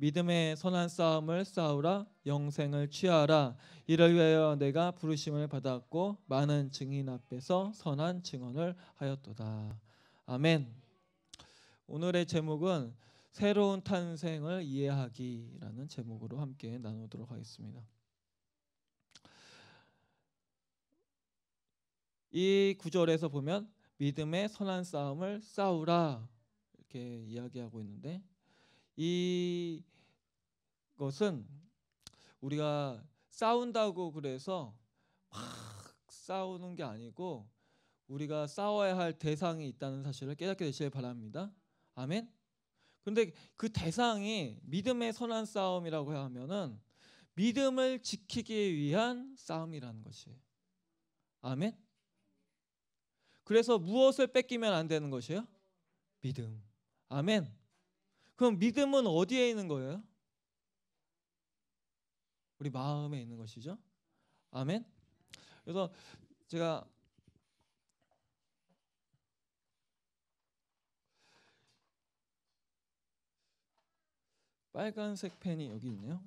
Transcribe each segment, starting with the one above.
믿음의 선한 싸움을 싸우라 영생을 취하라 이를 위하여 내가 부르심을 받았고 많은 증인 앞에서 선한 증언을 하였도다 아멘 오늘의 제목은 새로운 탄생을 이해하기라는 제목으로 함께 나누도록 하겠습니다 이 구절에서 보면 믿음의 선한 싸움을 싸우라 이렇게 이야기하고 있는데 이것은 우리가 싸운다고 그래서 막 싸우는 게 아니고 우리가 싸워야 할 대상이 있다는 사실을 깨닫게 되시길 바랍니다. 아멘. 그데그 대상이 믿음의 선한 싸움이라고 하면은 믿음을 지키기 위한 싸움이라는 것이에요. 아멘. 그래서 무엇을 뺏기면 안 되는 것이에요? 믿음. 아멘. 그럼 믿음은 어디에 있는 거예요? 우리 마음에 있는 것이죠. 아멘. 그래서 제가 빨간색 펜이 여기 있네요.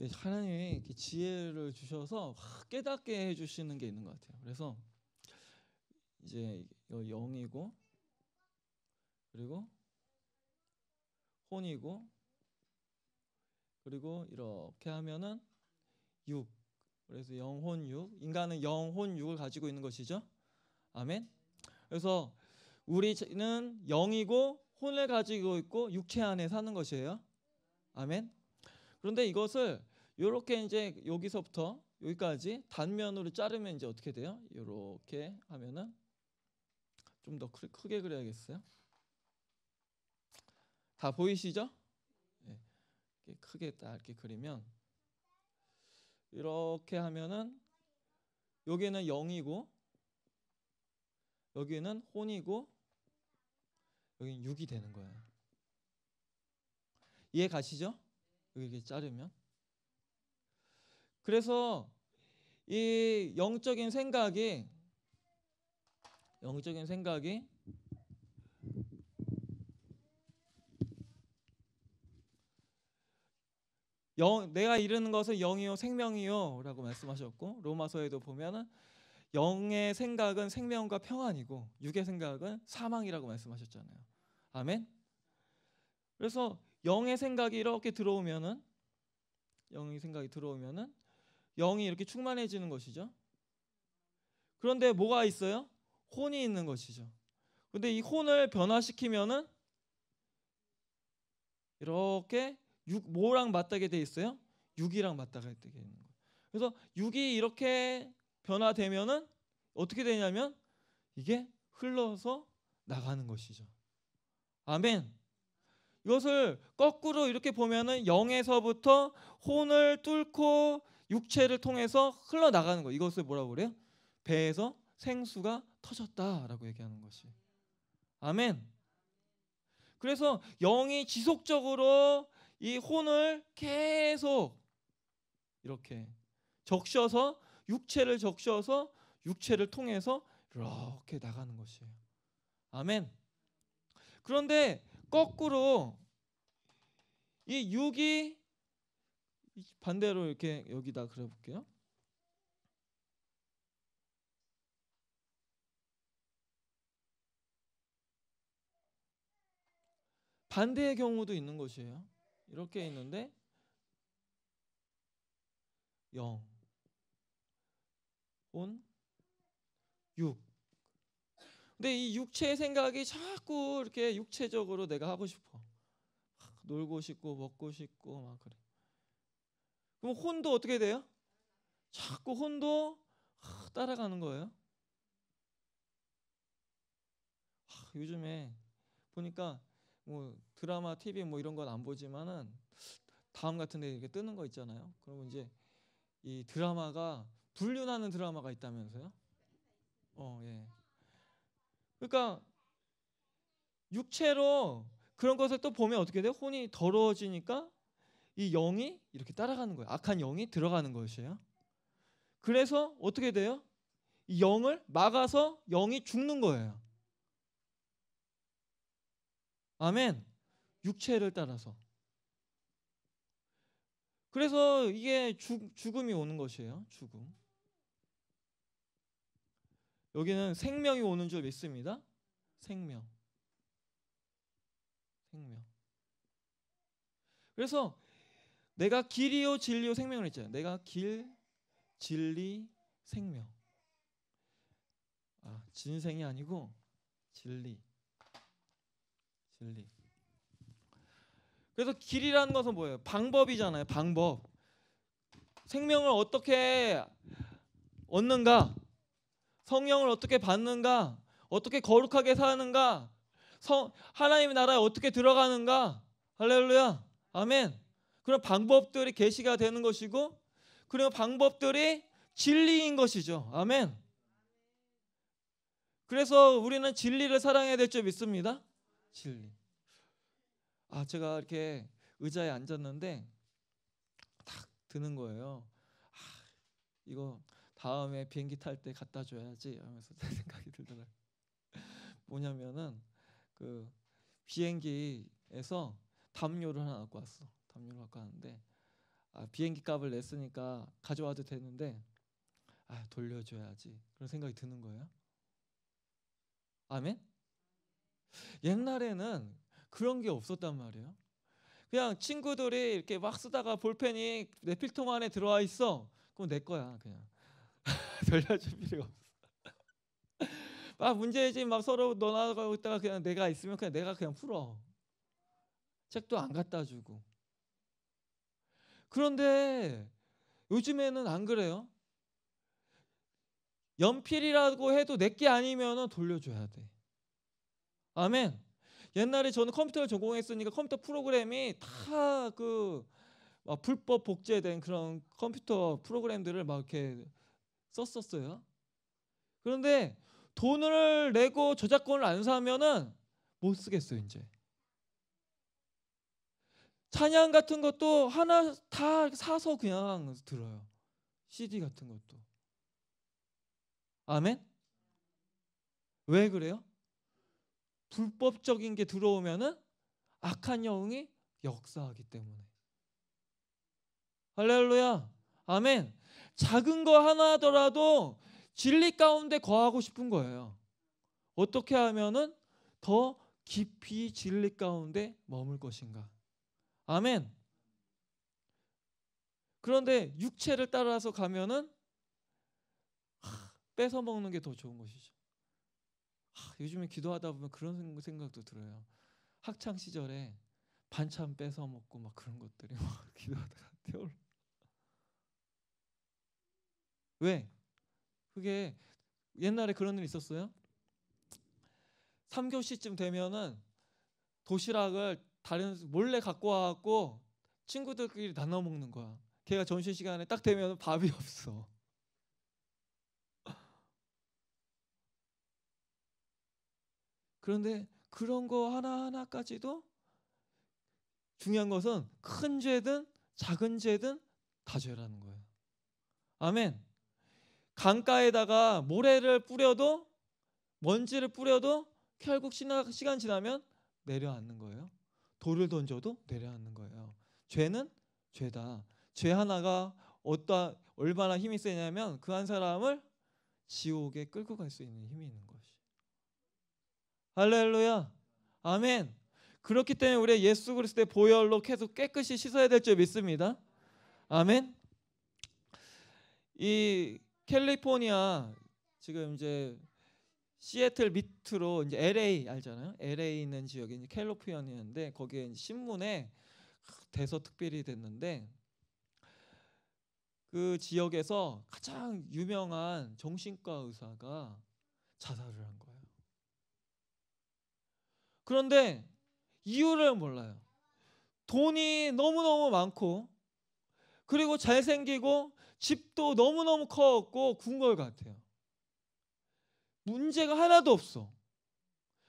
그 하나님이 이렇게 지혜를 주셔서 깨닫게 해주시는 게 있는 것 같아요. 그래서 이제 영이고 그리고 혼이고 그리고 이렇게 하면은 육 그래서 영혼 육 인간은 영혼 육을 가지고 있는 것이죠. 아멘. 그래서 우리는 영이고 혼을 가지고 있고 육체 안에 사는 것이에요. 아멘. 그런데 이것을 이렇게 이제 여기서부터 여기까지 단면으로 자르면 이제 어떻게 돼요? 이렇게 하면은 좀 더 크게 그려야겠어요. 다 보이시죠? 네. 크게 딱 이렇게 그리면 이렇게 하면은 여기는 0이고 여기는 혼이고 여기는 6이 되는 거예요. 이해 가시죠? 여기 자르면 그래서 이 영적인 생각이 영적인 생각이 영, 내가 이르는 것은 영이요 생명이요라고 말씀하셨고 로마서에도 보면은 영의 생각은 생명과 평안이고 육의 생각은 사망이라고 말씀하셨잖아요. 아멘. 그래서 영의 생각이 이렇게 들어오면은 영의 생각이 들어오면은 영이 이렇게 충만해지는 것이죠. 그런데 뭐가 있어요? 혼이 있는 것이죠. 근데 이 혼을 변화시키면은 이렇게 육 뭐랑 맞닿게 돼 있어요? 육이랑 맞닿게 돼 있는 거예요. 그래서 육이 이렇게 변화되면은 어떻게 되냐면 이게 흘러서 나가는 것이죠. 아멘. 이것을 거꾸로 이렇게 보면은 영에서부터 혼을 뚫고 육체를 통해서 흘러나가는 거. 이것을 뭐라고 그래요? 배에서 생수가 터졌다라고 얘기하는 것이. 아멘. 그래서 영이 지속적으로 이 혼을 계속 이렇게 적셔서 육체를 적셔서 육체를 통해서 이렇게 나가는 것이에요. 아멘. 그런데 거꾸로 이 육이 반대로 이렇게 여기다 그려볼게요. 반대의 경우도 있는 것이에요. 이렇게 있는데 0, 온, 6. 근데 이 육체의 생각이 자꾸 이렇게 육체적으로 내가 하고 싶어. 놀고 싶고 먹고 싶고 막 그래. 그럼 혼도 어떻게 돼요? 자꾸 혼도 따라가는 거예요. 요즘에 보니까 뭐 드라마, TV 뭐 이런 건 안 보지만은 다음 같은 데 이렇게 뜨는 거 있잖아요. 그러면 이제 이 드라마가 불륜하는 드라마가 있다면서요? 어, 예. 그러니까 육체로 그런 것을 또 보면 어떻게 돼 혼이 더러워지니까 이 영이 이렇게 따라가는 거예요. 악한 영이 들어가는 것이에요. 그래서 어떻게 돼요? 이 영을 막아서 영이 죽는 거예요. 아멘. 육체를 따라서. 그래서 이게 죽, 죽음이 오는 것이에요. 죽음. 여기는 생명이 오는 줄 믿습니다. 생명. 생명. 그래서 내가 길이요 진리요 생명을 했잖아요. 내가 길, 진리, 생명. 아, 진생이 아니고 진리. 진리. 그래서 길이라는 것은 뭐예요? 방법이잖아요. 방법. 생명을 어떻게 얻는가? 성령을 어떻게 받는가? 어떻게 거룩하게 사는가? 성, 하나님의 나라에 어떻게 들어가는가? 할렐루야. 아멘. 그런 방법들이 계시가 되는 것이고 그런 방법들이 진리인 것이죠. 아멘. 그래서 우리는 진리를 사랑해야 될 줄 믿습니다. 진리. 아 제가 이렇게 의자에 앉았는데 딱 드는 거예요. 아, 이거 다음에 비행기 탈 때 갖다 줘야지 하면서 생각이 들더라고요. 뭐냐면은 그 비행기에서 담요를 하나 갖고 왔어. 담요를 갖고 가는데 아, 비행기 값을 냈으니까 가져와도 되는데 아, 돌려줘야지 그런 생각이 드는 거예요. 아멘? 옛날에는 그런 게 없었단 말이에요. 그냥 친구들이 이렇게 막 쓰다가 볼펜이 내 필통 안에 들어와 있어. 그럼 내 거야 그냥 돌려줄 필요가 없어. 막 문제집 막 서로 논하고 있다가 그냥 내가 있으면 그냥 내가 그냥 풀어. 책도 안 갖다 주고. 그런데 요즘에는 안 그래요. 연필이라고 해도 내게 아니면 돌려줘야 돼. 아멘. 옛날에 저는 컴퓨터를 전공했으니까 컴퓨터 프로그램이 다그 불법 복제된 그런 컴퓨터 프로그램들을 막 이렇게 썼었어요. 그런데 돈을 내고 저작권을 안 사면은 못 쓰겠어요 이제. 찬양 같은 것도 하나 다 사서 그냥 들어요. CD 같은 것도. 아멘? 왜 그래요? 불법적인 게 들어오면은 악한 영웅이 역사하기 때문에. 할렐루야. 아멘. 작은 거 하나 더라도 진리 가운데 거하고 싶은 거예요. 어떻게 하면은 더 깊이 진리 가운데 머물 것인가? 아멘. 그런데 육체를 따라서 가면은 뺏어 먹는 게 더 좋은 것이죠. 요즘에 기도하다 보면 그런 생각도 들어요. 학창 시절에 반찬 뺏어 먹고 막 그런 것들이 막 기도하다가 태울 왜? 그게 옛날에 그런 일 있었어요? 3교시쯤 되면은 도시락을 다른 몰래 갖고 와갖고 친구들끼리 나눠 먹는 거야. 걔가 점심 시간에 딱 되면 밥이 없어. 그런데 그런 거 하나하나까지도 중요한 것은 큰 죄든 작은 죄든 다 죄라는 거예요. 아멘. 강가에다가 모래를 뿌려도 먼지를 뿌려도 결국 시간 지나면 내려앉는 거예요. 돌을 던져도 내려앉는 거예요. 죄는 죄다. 죄 하나가 어떠 얼마나 힘이 세냐면 그 한 사람을 지옥에 끌고 갈 수 있는 힘이 있는 것이. 할렐루야. 아멘. 그렇기 때문에 우리 예수 그리스도의 보혈로 계속 깨끗이 씻어야 될 줄 믿습니다. 아멘. 이 캘리포니아 지금 이제 시애틀 밑으로 이제 LA 알잖아요. LA 있는 지역이 이제 캘리포니아였는데 거기에 신문에 대서 특별히 됐는데 그 지역에서 가장 유명한 정신과 의사가 자살을 한 거예요. 그런데 이유를 몰라요. 돈이 너무너무 많고 그리고 잘생기고 집도 너무너무 커갖고 군걸 같아요. 문제가 하나도 없어.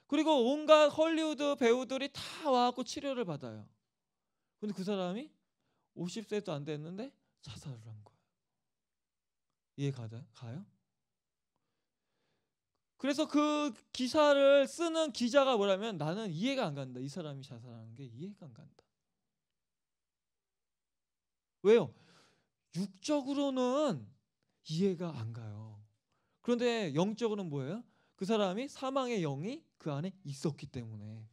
그리고 온갖 헐리우드 배우들이 다 와갖고 치료를 받아요. 근데 그 사람이 50세도 안 됐는데 자살을 한거예 이해 가 가요? 그래서 그 기사를 쓰는 기자가 뭐라면 나는 이해가 안 간다. 이 사람이 자살하는 게 이해가 안 간다. 왜요? 육적으로는 이해가 안 가요. 그런데 영적으로는 뭐예요? 그 사람이 사망의 영이 그 안에 있었기 때문에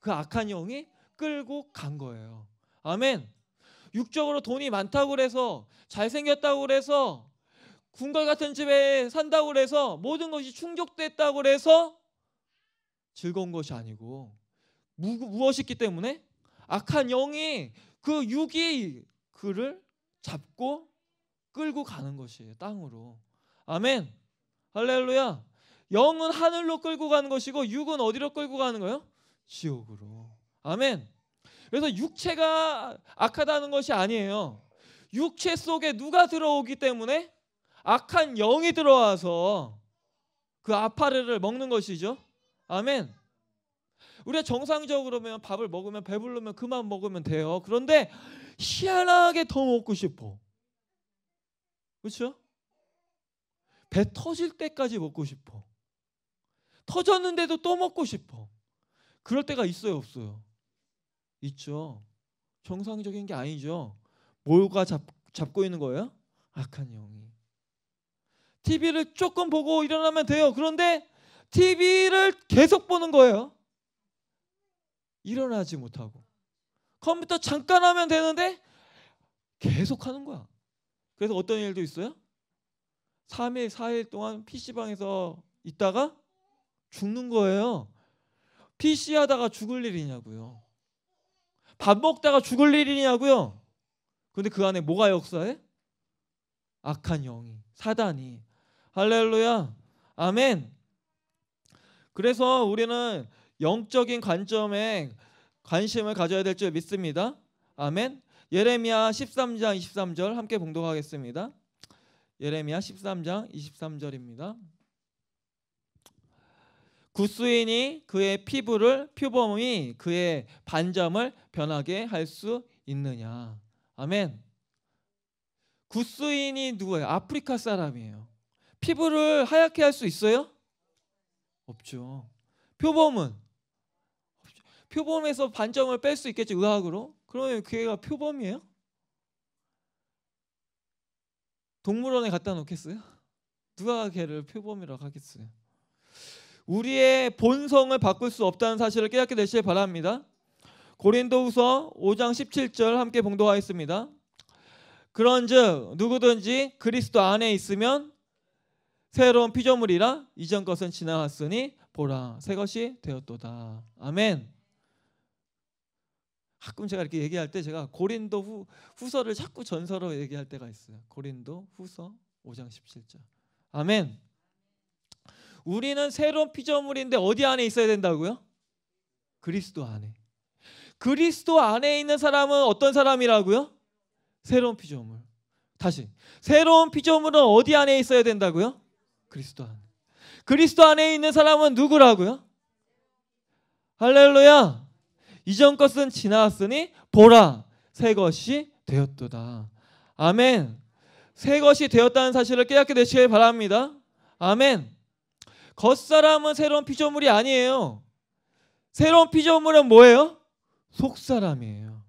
그 악한 영이 끌고 간 거예요. 아멘. 육적으로 돈이 많다고 그래서 잘생겼다고 그래서 군과 같은 집에 산다고 그래서 모든 것이 충족됐다고 그래서 즐거운 것이 아니고 무, 무엇이기 때문에 악한 영이 그 육이 그를 잡고 끌고 가는 것이에요. 땅으로. 아멘. 할렐루야. 영은 하늘로 끌고 가는 것이고 육은 어디로 끌고 가는 거예요? 지옥으로. 아멘. 그래서 육체가 악하다는 것이 아니에요. 육체 속에 누가 들어오기 때문에 악한 영이 들어와서 그 아파르를 먹는 것이죠. 아멘. 우리가 정상적으로면 밥을 먹으면 배부르면 그만 먹으면 돼요. 그런데 희한하게 더 먹고 싶어. 그렇죠? 배 터질 때까지 먹고 싶어. 터졌는데도 또 먹고 싶어. 그럴 때가 있어요, 없어요? 있죠. 정상적인 게 아니죠. 뭘가 잡, 잡고 있는 거예요? 악한 영이. TV를 조금 보고 일어나면 돼요. 그런데 TV를 계속 보는 거예요. 일어나지 못하고. 컴퓨터 잠깐 하면 되는데 계속 하는 거야. 그래서 어떤 일도 있어요? 3일, 4일 동안 PC방에서 있다가 죽는 거예요. PC 하다가 죽을 일이냐고요. 밥 먹다가 죽을 일이냐고요. 근데 그 안에 뭐가 역사해? 악한 영이, 사단이. 할렐루야. 아멘. 그래서 우리는 영적인 관점에 관심을 가져야 될 줄 믿습니다. 아멘. 예레미야 13장 23절 함께 봉독하겠습니다. 예레미야 13장 23절입니다. 구스인이 그의 피부를 표범이 그의 반점을 변하게 할 수 있느냐. 아멘. 구스인이 누구예요? 아프리카 사람이에요. 피부를 하얗게 할 수 있어요? 없죠. 표범은 표범에서 반점을 뺄 수 있겠지 의학으로? 그러면 그애가 표범이에요? 동물원에 갖다 놓겠어요? 누가 걔를 표범이라고 하겠어요? 우리의 본성을 바꿀 수 없다는 사실을 깨닫게 되시길 바랍니다. 고린도후서 5장 17절 함께 봉독하겠습니다. 그런즉 누구든지 그리스도 안에 있으면 새로운 피조물이라 이전 것은 지나갔으니 보라 새 것이 되었도다. 아멘. 가끔 제가 이렇게 얘기할 때 제가 고린도 후, 후서를 자꾸 전서로 얘기할 때가 있어요. 고린도 후서 5장 17절. 아멘. 우리는 새로운 피조물인데 어디 안에 있어야 된다고요? 그리스도 안에. 그리스도 안에 있는 사람은 어떤 사람이라고요? 새로운 피조물. 다시. 새로운 피조물은 어디 안에 있어야 된다고요? 그리스도 안에. 그리스도 안에 있는 사람은 누구라고요? 할렐루야. 이전 것은 지나왔으니 보라 새 것이 되었도다. 아멘. 새 것이 되었다는 사실을 깨닫게 되시길 바랍니다. 아멘. 겉사람은 새로운 피조물이 아니에요. 새로운 피조물은 뭐예요? 속사람이에요.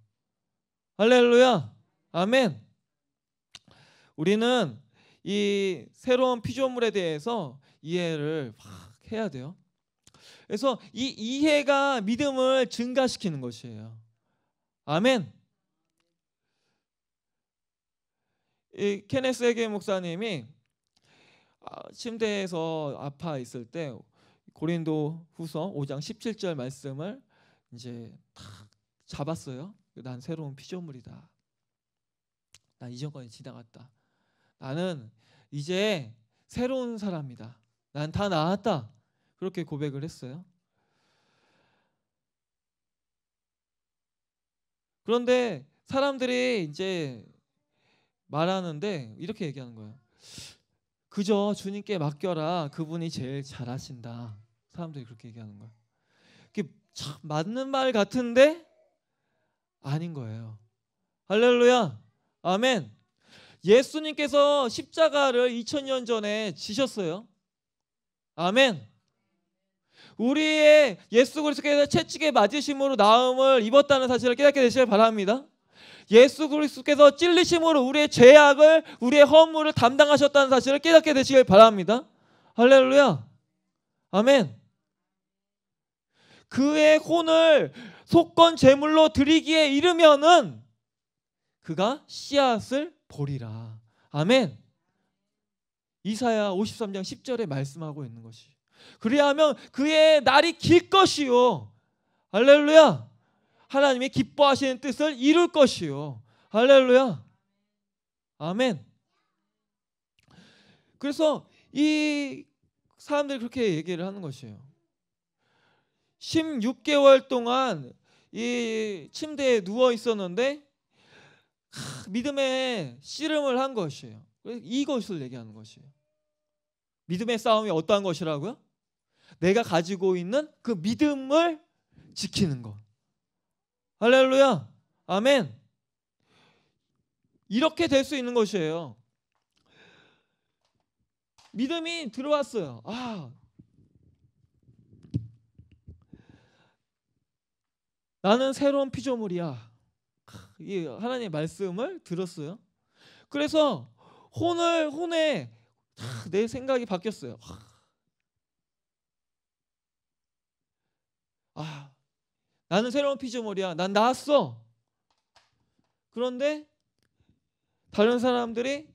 할렐루야. 아멘. 우리는 이 새로운 피조물에 대해서 이해를 확 해야 돼요. 그래서 이 이해가 믿음을 증가시키는 것이에요. 아멘. 이 케네스 에게 목사님이 아, 침대에서 아파 있을 때 고린도 후서 5장 17절 말씀을 이제 탁 잡았어요. 난 새로운 피조물이다. 난이전까 지나갔다. 나는 이제 새로운 사람이다. 난 다 나았다. 그렇게 고백을 했어요. 그런데 사람들이 이제 말하는데 이렇게 얘기하는 거예요. 그저 주님께 맡겨라. 그분이 제일 잘하신다. 사람들이 그렇게 얘기하는 거예요. 그게참 맞는 말 같은데 아닌 거예요. 할렐루야. 아멘. 예수님께서 십자가를 2000년 전에 지셨어요. 아멘. 우리의 예수 그리스도께서 채찍에 맞으심으로 나음을 입었다는 사실을 깨닫게 되시길 바랍니다. 예수 그리스도께서 찔리심으로 우리의 죄악을 우리의 허물을 담당하셨다는 사실을 깨닫게 되시길 바랍니다. 할렐루야. 아멘. 그의 혼을 속건 제물로 드리기에 이르면은 그가 씨앗을 보리라. 아멘. 이사야 53장 10절에 말씀하고 있는 것이 그리하면 그의 날이 길 것이요. 할렐루야. 하나님이 기뻐하시는 뜻을 이룰 것이요. 할렐루야. 아멘. 그래서 이 사람들이 그렇게 얘기를 하는 것이에요. 16개월 동안 이 침대에 누워 있었는데 믿음의 씨름을 한 것이에요. 이것을 얘기하는 것이에요. 믿음의 싸움이 어떠한 것이라고요? 내가 가지고 있는 그 믿음을 지키는 것. 할렐루야. 아멘. 이렇게 될 수 있는 것이에요. 믿음이 들어왔어요. 아. 나는 새로운 피조물이야. 이 하나님의 말씀을 들었어요. 그래서 혼을 혼에 내 생각이 바뀌었어요. 아, 나는 새로운 피조물이야. 난 나았어. 그런데 다른 사람들이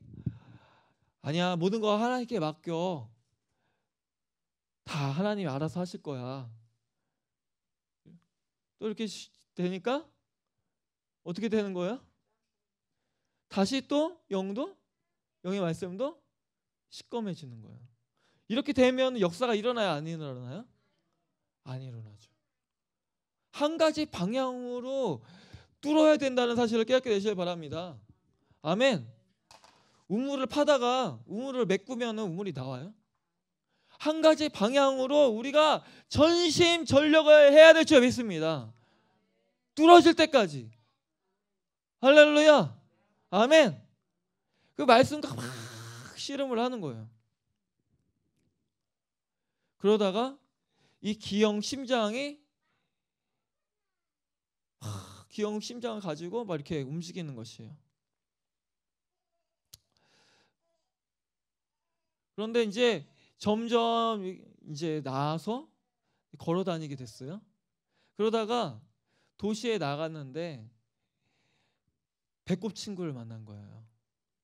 아니야 모든 거 하나님께 맡겨 다 하나님이 알아서 하실 거야 또 이렇게 되니까 어떻게 되는 거야 다시 또 영도 영의 말씀도 시꺼매지는 거야 이렇게 되면 역사가 일어나요 안 일어나요 안 일어나죠 한 가지 방향으로 뚫어야 된다는 사실을 깨닫게 되시길 바랍니다. 아멘. 우물을 파다가 우물을 메꾸면 우물이 나와요. 한 가지 방향으로 우리가 전심 전력을 해야 될 줄 믿습니다. 뚫어질 때까지. 할렐루야. 아멘. 그 말씀과 막 씨름을 하는 거예요. 그러다가 이 기형 심장이 하, 귀여운 심장을 가지고 막 이렇게 움직이는 것이에요. 그런데 이제 점점 이제 나서 걸어 다니게 됐어요. 그러다가 도시에 나갔는데 배꼽 친구를 만난 거예요.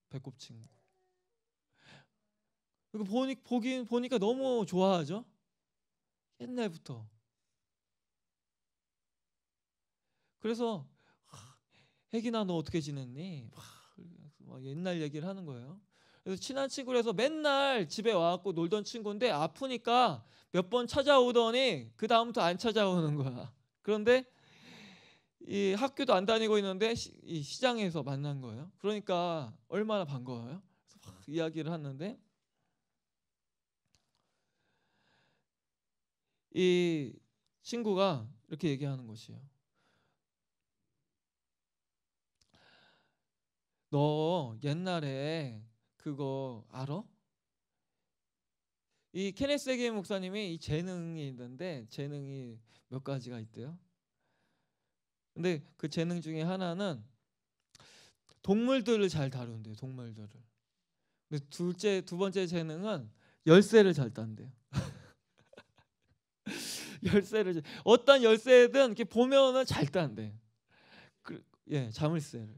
배꼽 친구. 그 보니 보긴 보니까 너무 좋아하죠. 옛날부터 그래서 혜기나 너 어떻게 지냈니? 막 옛날 얘기를 하는 거예요. 그래서 친한 친구라서 맨날 집에 와갖고 놀던 친구인데 아프니까 몇 번 찾아오더니 그 다음부터 안 찾아오는 거야. 그런데 이 학교도 안 다니고 있는데 시, 이 시장에서 만난 거예요. 그러니까 얼마나 반가워요. 그래서 이야기를 하는데 이 친구가 이렇게 얘기하는 것이에요. 너 옛날에 그거 알아? 이 케네스 에게 목사님이 이 재능이 있는데 재능이 몇 가지가 있대요. 근데 그 재능 중에 하나는 동물들을 잘 다룬대요. 동물들을. 근데 둘째 두 번째 재능은 열쇠를 잘 딴대요. 열쇠를 어떤 열쇠든 이렇게 보면은 잘딴대 그, 예, 자물쇠를.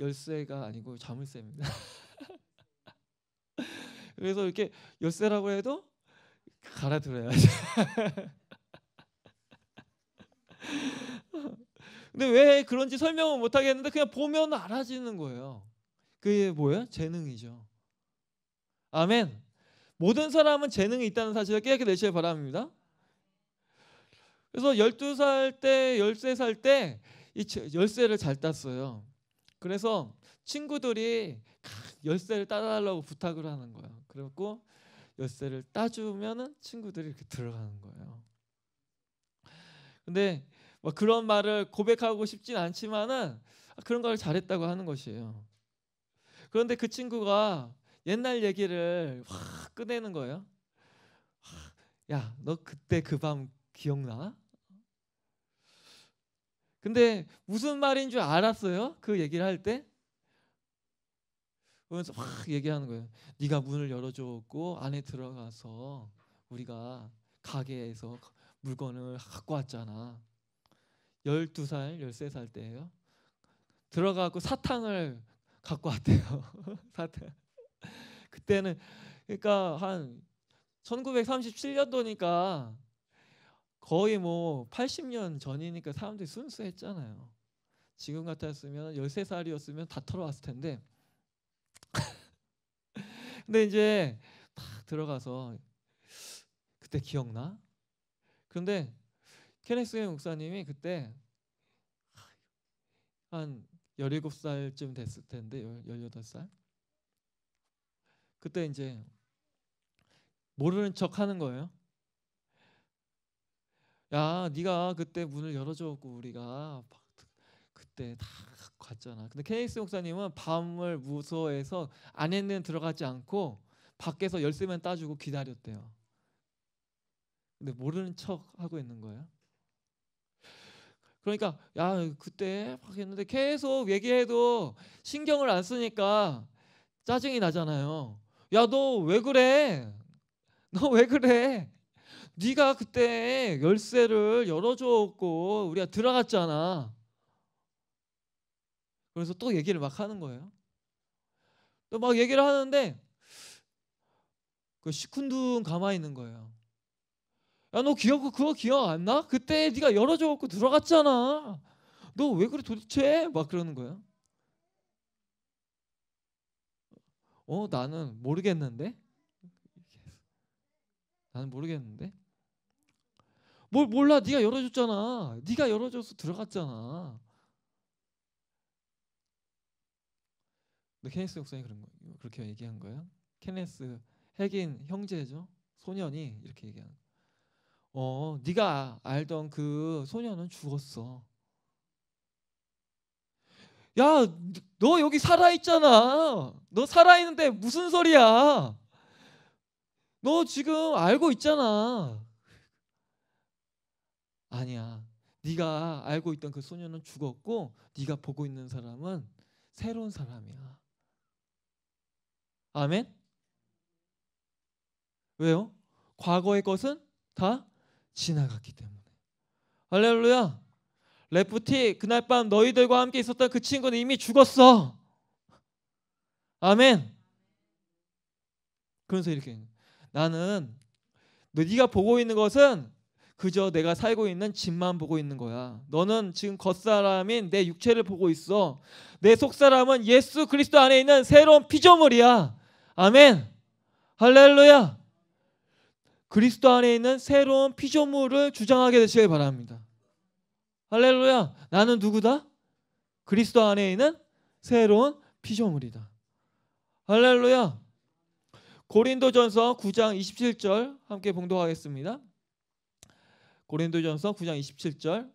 열쇠가 아니고 자물쇠입니다. 그래서 이렇게 열쇠라고 해도 갈아들어야죠. 근데 왜 그런지 설명을 못 하겠는데 그냥 보면 알아지는 거예요. 그게 뭐예요? 재능이죠. 아멘. 모든 사람은 재능이 있다는 사실을 깨닫게 되시길 바랍니다. 그래서 12살 때, 13살 때이 열쇠를 잘 땄어요. 그래서 친구들이 열쇠를 따달라고 부탁을 하는 거예요. 그리고 열쇠를 따주면은 친구들이 이렇게 들어가는 거예요. 근데 뭐 그런 말을 고백하고 싶진 않지만은 그런 걸 잘했다고 하는 것이에요. 그런데 그 친구가 옛날 얘기를 확 꺼내는 거예요. 야, 너 그때 그 밤 기억나? 근데 무슨 말인 줄 알았어요? 그 얘기를 할 때? 그러면서 확 얘기하는 거예요. 네가 문을 열어줬고 안에 들어가서 우리가 가게에서 물건을 갖고 왔잖아. 12살, 13살 때예요. 들어가고 사탕을 갖고 왔대요. 사탕. 그때는 그러니까 한 1937년도니까 거의 뭐 80년 전이니까 사람들이 순수했잖아요. 지금 같았으면 13살이었으면 다 털어왔을 텐데. 근데 이제 막 들어가서 그때 기억나? 근데 케네스 의 목사님이 그때 한 17살쯤 됐을 텐데 18살. 그때 이제 모르는 척 하는 거예요. 야 네가 그때 문을 열어줘갖고 우리가 그때 다 갔잖아. 근데 케이스 목사님은 밤을 무서워해서 안에는 들어가지 않고 밖에서 열쇠만 따주고 기다렸대요. 근데 모르는 척 하고 있는 거예요. 그러니까 야 그때 막 했는데 계속 얘기해도 신경을 안 쓰니까 짜증이 나잖아요. 야너 왜 그래? 너 왜 그래? 네가 그때 열쇠를 열어줬고 우리가 들어갔잖아. 그래서 또 얘기를 막 하는 거예요. 또 막 얘기를 하는데 그 시큰둥 가만히 있는 거예요. 야 너 기억 그거 기억 안 나? 그때 네가 열어줘갖고 들어갔잖아. 너 왜 그래 도대체? 막 그러는 거예요. 어 나는 모르겠는데. 나는 모르겠는데. 뭘 몰라 네가 열어줬잖아. 네가 열어줘서 들어갔잖아. 근데 케네스 목사님 그런 거 그렇게 얘기한 거예 케네스 핵인 형제죠. 소년이 이렇게 얘기한. 어, 네가 알던 그 소년은 죽었어. 야, 너 여기 살아 있잖아. 너 살아 있는데 무슨 소리야? 너 지금 알고 있잖아. 아니야. 네가 알고 있던 그 소녀는 죽었고 네가 보고 있는 사람은 새로운 사람이야. 아멘. 왜요? 과거의 것은 다 지나갔기 때문에. 할렐루야. 레프티 그날 밤 너희들과 함께 있었던 그 친구는 이미 죽었어. 아멘. 그래서 이렇게 나는 네가 보고 있는 것은 그저 내가 살고 있는 집만 보고 있는 거야. 너는 지금 겉사람인 내 육체를 보고 있어. 내 속사람은 예수 그리스도 안에 있는 새로운 피조물이야. 아멘. 할렐루야. 그리스도 안에 있는 새로운 피조물을 주장하게 되시길 바랍니다. 할렐루야. 나는 누구다? 그리스도 안에 있는 새로운 피조물이다. 할렐루야. 고린도전서 9장 27절 함께 봉독하겠습니다. 고린도전서 9장 27절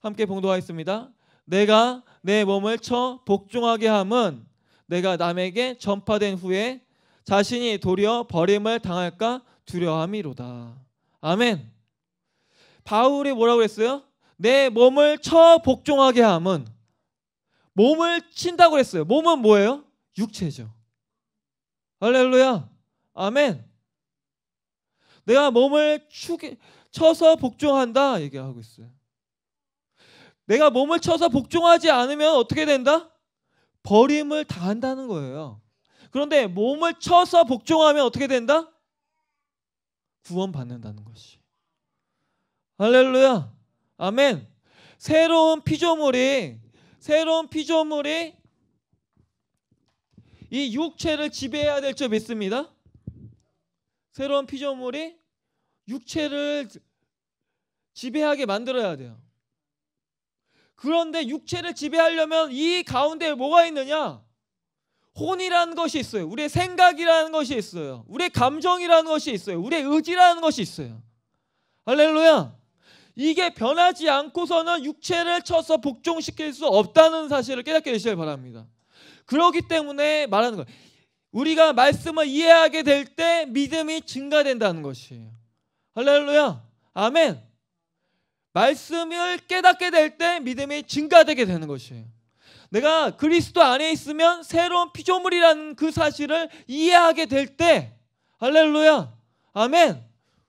함께 봉도하겠습니다. 내가 내 몸을 처 복종하게 함은 내가 남에게 전파된 후에 자신이 도리어 버림을 당할까 두려함이로다. 아멘. 바울이 뭐라고 했어요? 내 몸을 처 복종하게 함은 몸을 친다고 했어요. 몸은 뭐예요? 육체죠. 할렐루야. 아멘. 내가 몸을 추게 쳐서 복종한다 얘기하고 있어요. 내가 몸을 쳐서 복종하지 않으면 어떻게 된다? 버림을 당한다는 거예요. 그런데 몸을 쳐서 복종하면 어떻게 된다? 구원받는다는 것이. 할렐루야. 아멘. 새로운 피조물이 새로운 피조물이 이 육체를 지배해야 될 줄 믿습니다. 새로운 피조물이 육체를 지배하게 만들어야 돼요. 그런데 육체를 지배하려면 이 가운데 뭐가 있느냐? 혼이라는 것이 있어요. 우리의 생각이라는 것이 있어요. 우리의 감정이라는 것이 있어요. 우리의 의지라는 것이 있어요. 할렐루야. 이게 변하지 않고서는 육체를 쳐서 복종시킬 수 없다는 사실을 깨닫게 되시길 바랍니다. 그렇기 때문에 말하는 거예요. 우리가 말씀을 이해하게 될 때 믿음이 증가된다는 것이에요. 할렐루야. 아멘. 말씀을 깨닫게 될 때 믿음이 증가되게 되는 것이에요. 내가 그리스도 안에 있으면 새로운 피조물이라는 그 사실을 이해하게 될 때 할렐루야. 아멘.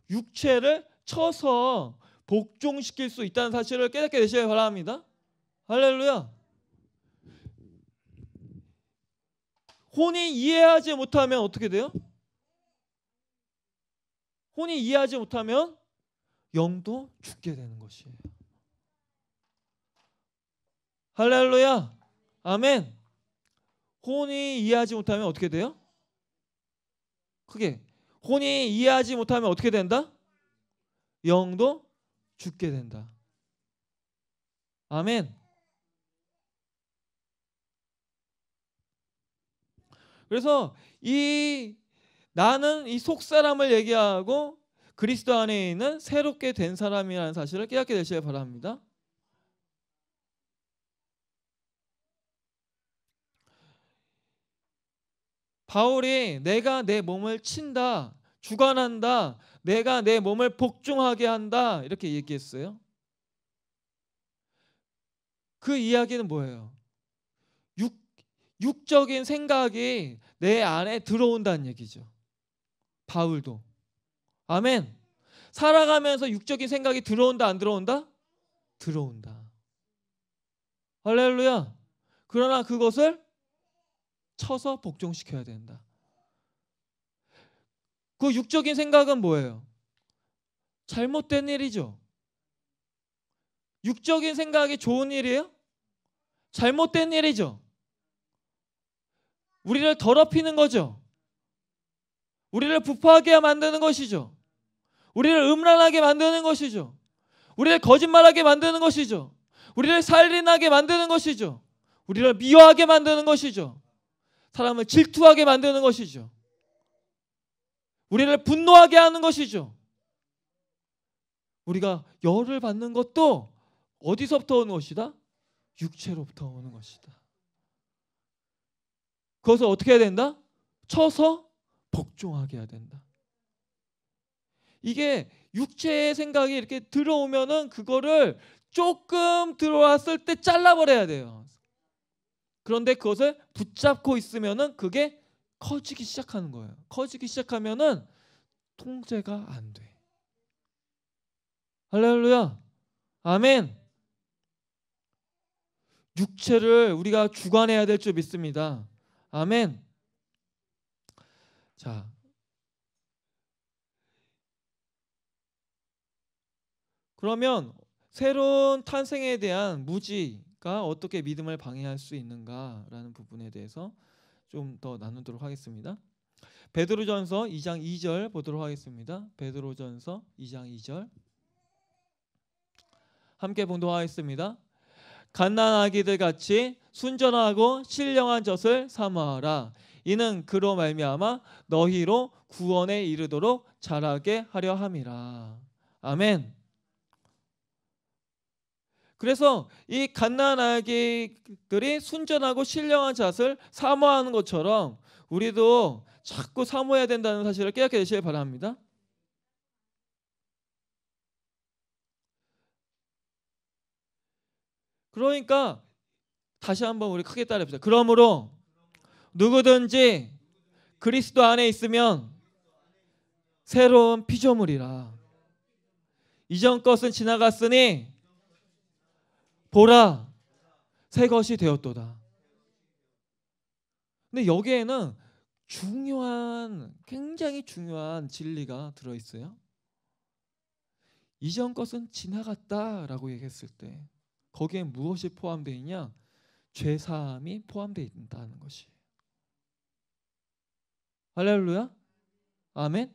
육체를 쳐서 복종시킬 수 있다는 사실을 깨닫게 되셔야 바랍니다. 할렐루야. 혼이 이해하지 못하면 어떻게 돼요? 혼이 이해하지 못하면 영도 죽게 되는 것이에요. 할렐루야. 아멘. 혼이 이해하지 못하면 어떻게 돼요? 크게. 혼이 이해하지 못하면 어떻게 된다? 영도 죽게 된다. 아멘. 그래서 이 나는 이 속 사람을 얘기하고 그리스도 안에 있는 새롭게 된 사람이라는 사실을 깨닫게 되시길 바랍니다. 바울이 내가 내 몸을 친다, 주관한다, 내가 내 몸을 복종하게 한다 이렇게 얘기했어요. 그 이야기는 뭐예요? 육, 육적인 생각이 내 안에 들어온다는 얘기죠. 바울도. 아멘. 살아가면서 육적인 생각이 들어온다 안 들어온다? 들어온다. 할렐루야. 그러나 그것을 쳐서 복종시켜야 된다. 그 육적인 생각은 뭐예요? 잘못된 일이죠. 육적인 생각이 좋은 일이에요? 잘못된 일이죠. 우리를 더럽히는 거죠. 우리를 부패하게 만드는 것이죠. 우리를 음란하게 만드는 것이죠. 우리를 거짓말하게 만드는 것이죠. 우리를 살인하게 만드는 것이죠. 우리를 미워하게 만드는 것이죠. 사람을 질투하게 만드는 것이죠. 우리를 분노하게 하는 것이죠. 우리가 열을 받는 것도 어디서부터 오는 것이다? 육체로부터 오는 것이다. 그것을 어떻게 해야 된다? 쳐서 복종하게 해야 된다. 이게 육체의 생각이 이렇게 들어오면은 그거를 조금 들어왔을 때 잘라버려야 돼요. 그런데 그것을 붙잡고 있으면은 그게 커지기 시작하는 거예요. 커지기 시작하면은 통제가 안 돼. 할렐루야. 아멘. 육체를 우리가 주관해야 될 줄 믿습니다. 아멘. 자, 그러면 새로운 탄생에 대한 무지가 어떻게 믿음을 방해할 수 있는가라는 부분에 대해서 좀 더 나누도록 하겠습니다. 베드로전서 2장 2절 보도록 하겠습니다. 베드로전서 2장 2절 함께 봉독하겠습니다. 갓난 아기들 같이 순전하고 신령한 젖을 삼아라. 이는 그로 말미암아 너희로 구원에 이르도록 자라게 하려 함이라. 아멘. 그래서 이 갓난 아기들이 순전하고 신령한 잣을 사모하는 것처럼 우리도 자꾸 사모해야 된다는 사실을 깨닫게 되시길 바랍니다. 그러니까 다시 한번 우리 크게 따라해보자. 그러므로 누구든지 그리스도 안에 있으면 새로운 피조물이라. 이전 것은 지나갔으니 보라 새 것이 되었도다. 근데 여기에는 중요한 굉장히 중요한 진리가 들어 있어요. 이전 것은 지나갔다라고 얘기했을 때 거기에 무엇이 포함되어 있냐? 죄 사함이 포함되어 있다는 것이. 할렐루야. 아멘.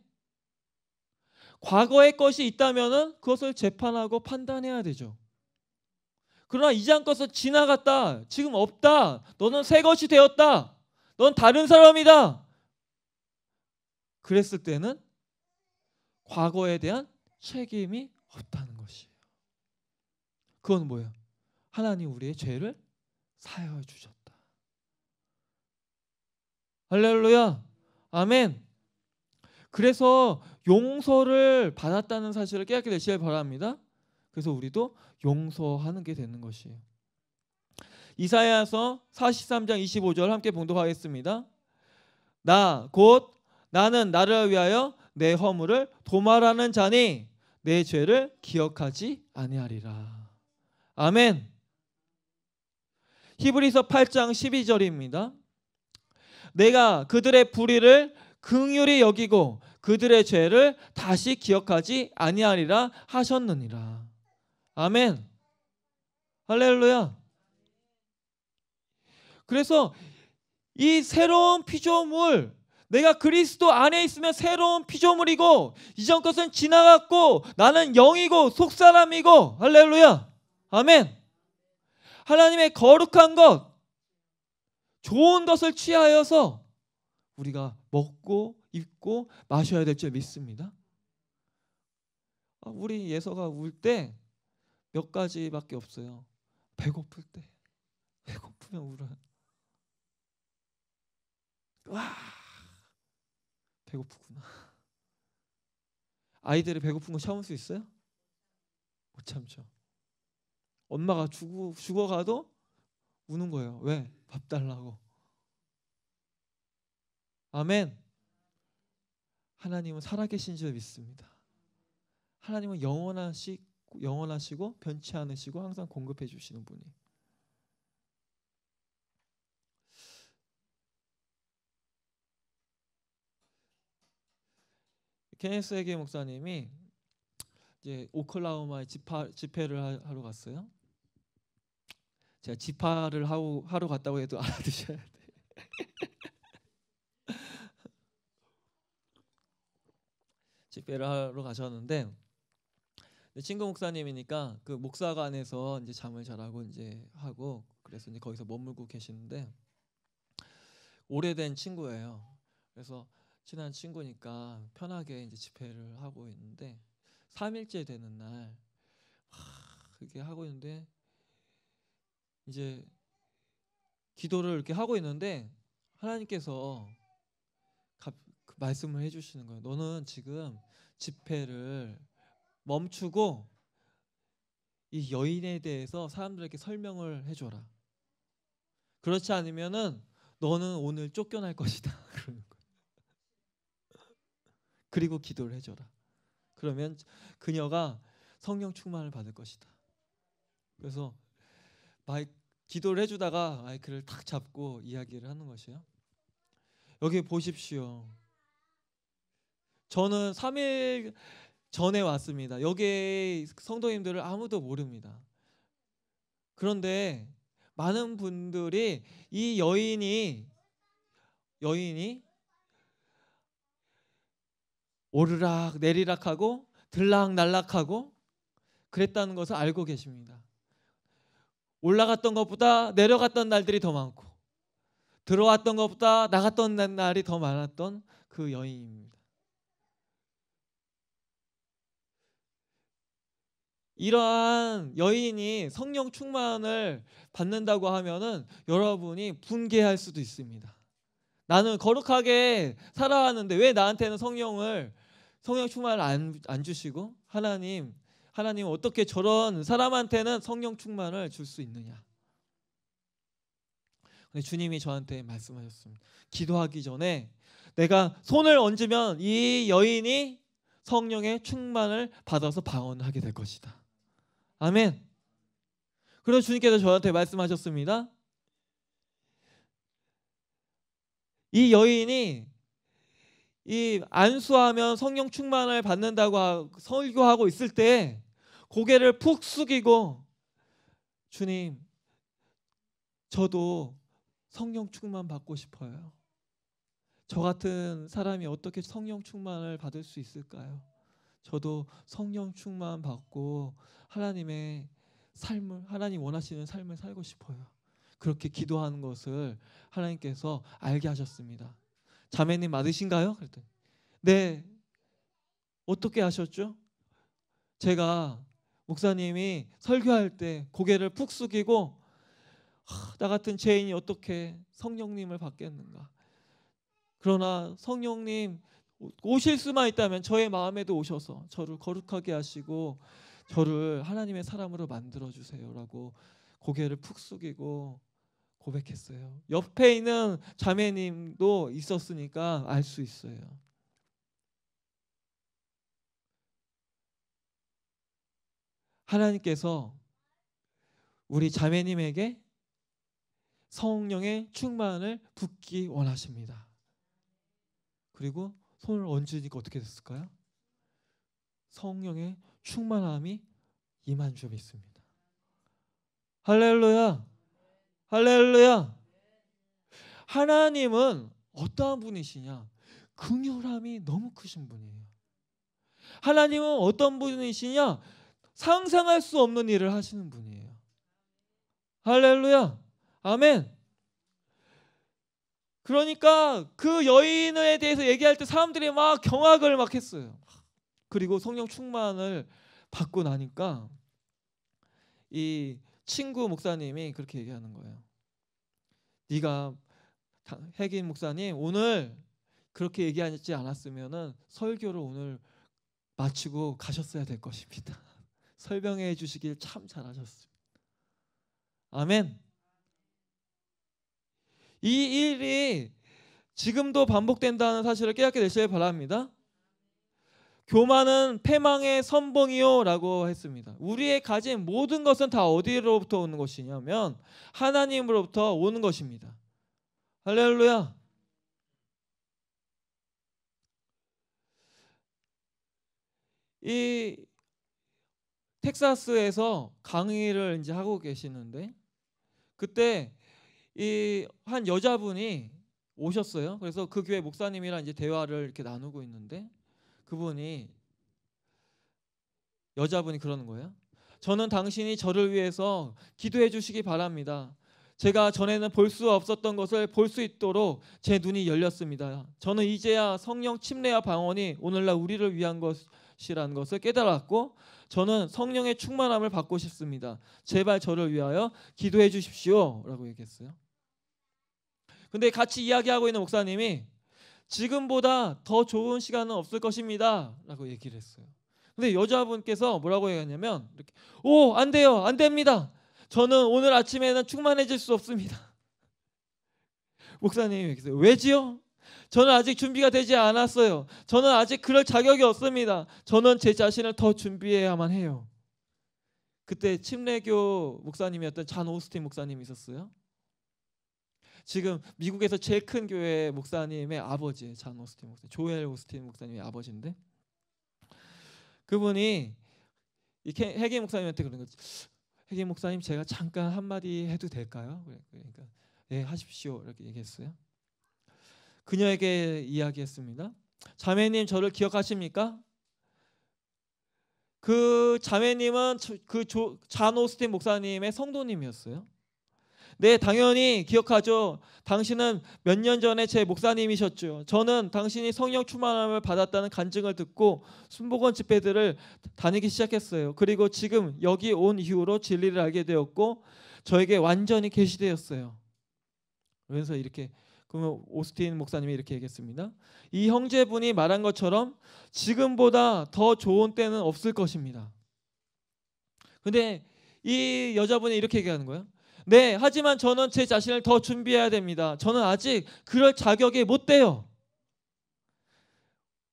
과거의 것이 있다면 그것을 재판하고 판단해야 되죠. 그러나 이장 것은 지나갔다. 지금 없다. 너는 새 것이 되었다. 넌 다른 사람이다. 그랬을 때는 과거에 대한 책임이 없다는 것이에요. 그건 뭐예요? 하나님 우리의 죄를 사여 주셨다. 할렐루야. 아멘. 그래서 용서를 받았다는 사실을 깨닫게 되시길 바랍니다. 그래서 우리도 용서하는 게 되는 것이에요. 이사야서 43장 25절 함께 봉독하겠습니다. 나 곧 나는 나를 위하여 내 허물을 도말하는 자니 내 죄를 기억하지 아니하리라. 아멘. 히브리서 8장 12절입니다. 내가 그들의 불의를 긍휼히 여기고 그들의 죄를 다시 기억하지 아니하리라 하셨느니라. 아멘. 할렐루야. 그래서 이 새로운 피조물 내가 그리스도 안에 있으면 새로운 피조물이고 이전 것은 지나갔고 나는 영이고 속사람이고 할렐루야. 아멘. 하나님의 거룩한 것 좋은 것을 취하여서 우리가 먹고 입고 마셔야 될 줄 믿습니다. 아, 우리 예서가 울 때 몇 가지밖에 없어요. 배고플 때 배고프면 울어요. 와 배고프구나. 아이들이 배고픈 거 참을 수 있어요? 못 참죠. 엄마가 죽어, 죽어가도 우는 거예요. 왜? 밥 달라고. 아멘. 하나님은 살아계신 줄 믿습니다. 하나님은 영원하시, 영원하시고 변치 않으시고 항상 공급해 주시는 분이. 케네스 에게 목사님이 이제 오클라호마에 집회, 를 하러 갔어요. 제가 지파를 하고, 하러 갔다고 해도 알아두셔야 돼. 집회를 하러 가셨는데 친구 목사님이니까 그 목사관에서 이제 잠을 잘하고 이제 하고 그래서 이제 거기서 머물고 계시는데 오래된 친구예요. 그래서 친한 친구니까 편하게 이제 집회를 하고 있는데 3일째 되는 날 그게 하고 있는데 이제 기도를 이렇게 하고 있는데 하나님께서 그 말씀을 해주시는 거예요. 너는 지금 집회를 멈추고 이 여인에 대해서 사람들에게 설명을 해줘라. 그렇지 않으면은 너는 오늘 쫓겨날 것이다. 그러는 거예요. 그리고 기도를 해줘라. 그러면 그녀가 성령 충만을 받을 것이다. 그래서 마 기도를 해주다가 마이크를 탁 잡고 이야기를 하는 것이에요. 여기 보십시오. 저는 3일 전에 왔습니다. 여기 성도님들을 아무도 모릅니다. 그런데 많은 분들이 이 여인이 여인이 오르락 내리락하고 들락날락하고 그랬다는 것을 알고 계십니다. 올라갔던 것보다 내려갔던 날들이 더 많고 들어왔던 것보다 나갔던 날이 더 많았던 그 여인입니다. 이러한 여인이 성령 충만을 받는다고 하면은 여러분이 분개할 수도 있습니다. 나는 거룩하게 살아왔는데 왜 나한테는 성령을 성령 충만을 안, 안 주시고 하나님 하나님 어떻게 저런 사람한테는 성령 충만을 줄 수 있느냐? 근데 주님이 저한테 말씀하셨습니다. 기도하기 전에 내가 손을 얹으면 이 여인이 성령의 충만을 받아서 방언하게 될 것이다. 아멘. 그래서 주님께서 저한테 말씀하셨습니다. 이 여인이 이 안수하면 성령 충만을 받는다고 설교하고 있을 때 고개를 푹 숙이고 주님 저도 성령 충만 받고 싶어요. 저 같은 사람이 어떻게 성령 충만을 받을 수 있을까요? 저도 성령 충만 받고 하나님의 삶을 하나님 원하시는 삶을 살고 싶어요. 그렇게 기도하는 것을 하나님께서 알게 하셨습니다. 자매님 맞으신가요? 그랬더니 네. 어떻게 아셨죠? 제가 목사님이 설교할 때 고개를 푹 숙이고 나 같은 죄인이 어떻게 성령님을 받겠는가. 그러나 성령님 오실 수만 있다면 저의 마음에도 오셔서 저를 거룩하게 하시고 저를 하나님의 사람으로 만들어 주세요라고 고개를 푹 숙이고 고백했어요. 옆에 있는 자매님도 있었으니까 알 수 있어요. 하나님께서 우리 자매님에게 성령의 충만을 붓기 원하십니다. 그리고 손을 얹으니까 어떻게 됐을까요? 성령의 충만함이 임한 줄 믿습니다. 할렐루야! 할렐루야. 하나님은 어떠한 분이시냐? 긍휼함이 너무 크신 분이에요. 하나님은 어떤 분이시냐? 상상할 수 없는 일을 하시는 분이에요. 할렐루야. 아멘. 그러니까 그 여인에 대해서 얘기할 때 사람들이 막 경악을 막 했어요. 그리고 성령 충만을 받고 나니까 이 친구 목사님이 그렇게 얘기하는 거예요. 네가 핵인 목사님 오늘 그렇게 얘기하지 않았으면은 설교를 오늘 마치고 가셨어야 될 것입니다. 설명해 주시길 참 잘하셨습니다. 아멘. 이 일이 지금도 반복된다는 사실을 깨닫게 되시길 바랍니다. 교만은 패망의 선봉이요라고 했습니다. 우리의 가진 모든 것은 다 어디로부터 오는 것이냐면 하나님으로부터 오는 것입니다. 할렐루야. 이 텍사스에서 강의를 이제 하고 계시는데 그때 이 한 여자분이 오셨어요. 그래서 그 교회 목사님이랑 이제 대화를 이렇게 나누고 있는데 그분이 여자분이 그러는 거예요. 저는 당신이 저를 위해서 기도해 주시기 바랍니다. 제가 전에는 볼 수 없었던 것을 볼 수 있도록 제 눈이 열렸습니다. 저는 이제야 성령 침례와 방언이 오늘날 우리를 위한 것이라는 것을 깨달았고 저는 성령의 충만함을 받고 싶습니다. 제발 저를 위하여 기도해 주십시오라고 얘기했어요. 근데 같이 이야기하고 있는 목사님이 지금보다 더 좋은 시간은 없을 것입니다. 라고 얘기를 했어요. 근데 여자분께서 뭐라고 얘기하냐면 이렇게 오, 안 돼요. 안 됩니다. 저는 오늘 아침에는 충만해질 수 없습니다. 목사님 왜지요? 저는 아직 준비가 되지 않았어요. 저는 아직 그럴 자격이 없습니다. 저는 제 자신을 더 준비해야만 해요. 그때 침례교 목사님이었던 잔 오스틴 목사님이 있었어요. 지금 미국에서 제일 큰 교회 목사님의 아버지잔 오스틴 목사, 조엘 오스틴 목사님의 아버지인데 그분이 이 해계 목사님한테 그런 거지. 해계 목사님 제가 잠깐 한 마디 해도 될까요? 그러니까 예 하십시오 이렇게 얘기했어요. 그녀에게 이야기했습니다. 자매님 저를 기억하십니까? 그 자매님은 그잔 오스틴 목사님의 성도님이었어요. 네, 당연히 기억하죠. 당신은 몇 년 전에 제 목사님이셨죠. 저는 당신이 성령 충만함을 받았다는 간증을 듣고 순복원 집회들을 다니기 시작했어요. 그리고 지금 여기 온 이후로 진리를 알게 되었고 저에게 완전히 계시되었어요. 그래서 이렇게 그러면 오스틴 목사님이 이렇게 얘기했습니다. 이 형제분이 말한 것처럼 지금보다 더 좋은 때는 없을 것입니다. 근데 이 여자분이 이렇게 얘기하는 거예요. 네, 하지만 저는 제 자신을 더 준비해야 됩니다. 저는 아직 그럴 자격이 못 돼요.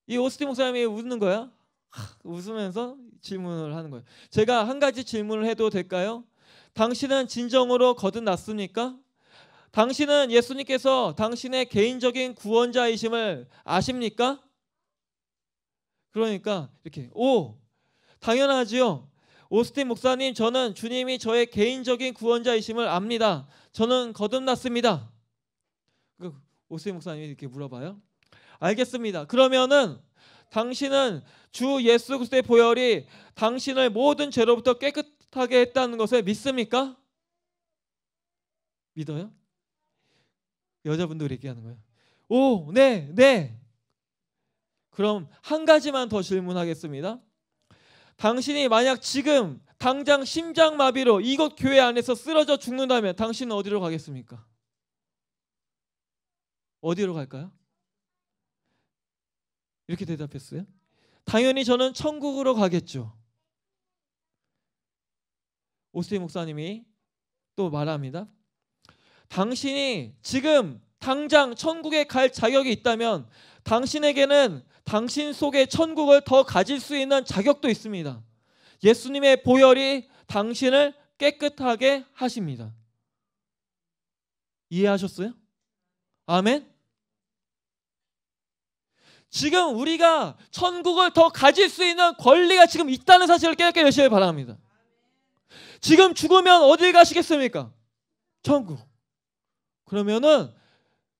이 오스틴 목사님이 웃는 거야? 웃으면서 질문을 하는 거예요. 제가 한 가지 질문을 해도 될까요? 당신은 진정으로 거듭났습니까? 당신은 예수님께서 당신의 개인적인 구원자이심을 아십니까? 그러니까 이렇게 오 당연하지요. 오스틴 목사님, 저는 주님이 저의 개인적인 구원자이심을 압니다. 저는 거듭났습니다. 그 오스틴 목사님이 이렇게 물어봐요. 알겠습니다. 그러면은 당신은 주 예수 그리스도의 보혈이 당신을 모든 죄로부터 깨끗하게 했다는 것을 믿습니까? 믿어요? 여자분들이 얘기하는 거예요. 오, 네, 네. 그럼 한 가지만 더 질문하겠습니다. 당신이 만약 지금 당장 심장마비로 이곳 교회 안에서 쓰러져 죽는다면 당신은 어디로 가겠습니까? 어디로 갈까요? 이렇게 대답했어요. 당연히 저는 천국으로 가겠죠. 오스틴 목사님이 또 말합니다. 당신이 지금 당장 천국에 갈 자격이 있다면 당신에게는 당신 속에 천국을 더 가질 수 있는 자격도 있습니다. 예수님의 보혈이 당신을 깨끗하게 하십니다. 이해하셨어요? 아멘? 지금 우리가 천국을 더 가질 수 있는 권리가 지금 있다는 사실을 깨닫게 되시길 바랍니다. 지금 죽으면 어딜 가시겠습니까? 천국. 그러면은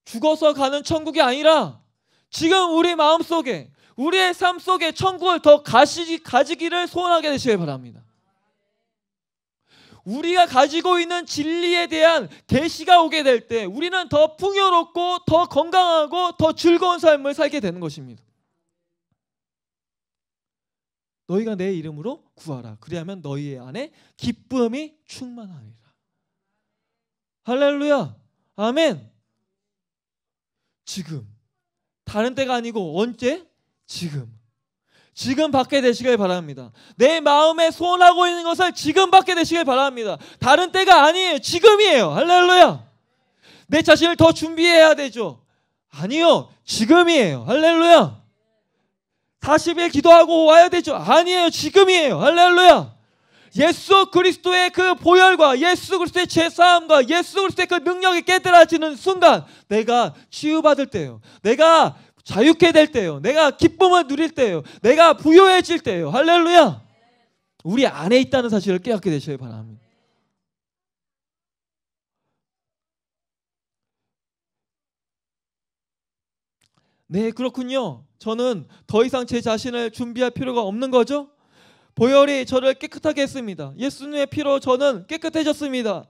죽어서 가는 천국이 아니라 지금 우리 마음 속에 우리의 삶 속에 천국을 더 가시, 가지기를 소원하게 되시길 바랍니다. 우리가 가지고 있는 진리에 대한 대시가 오게 될 때 우리는 더 풍요롭고 더 건강하고 더 즐거운 삶을 살게 되는 것입니다. 너희가 내 이름으로 구하라. 그리하면 너희 안에 기쁨이 충만하리라. 할렐루야. 아멘. 지금 다른 때가 아니고 언제? 지금. 지금 받게 되시길 바랍니다. 내 마음에 소원하고 있는 것을 지금 받게 되시길 바랍니다. 다른 때가 아니에요. 지금이에요. 할렐루야. 내 자신을 더 준비해야 되죠. 아니요. 지금이에요. 할렐루야. 40일 기도하고 와야 되죠. 아니에요. 지금이에요. 할렐루야. 예수 그리스도의 그 보혈과 예수 그리스도의 죄사함과 예수 그리스도의 그 능력이 깨달아지는 순간 내가 치유받을 때예요. 내가 자유케 될 때예요. 내가 기쁨을 누릴 때예요. 내가 부여해질 때예요. 할렐루야. 우리 안에 있다는 사실을 깨닫게 되셔야 바랍니다. 네, 그렇군요. 저는 더 이상 제 자신을 준비할 필요가 없는 거죠? 보혈이 저를 깨끗하게 했습니다. 예수님의 피로 저는 깨끗해졌습니다.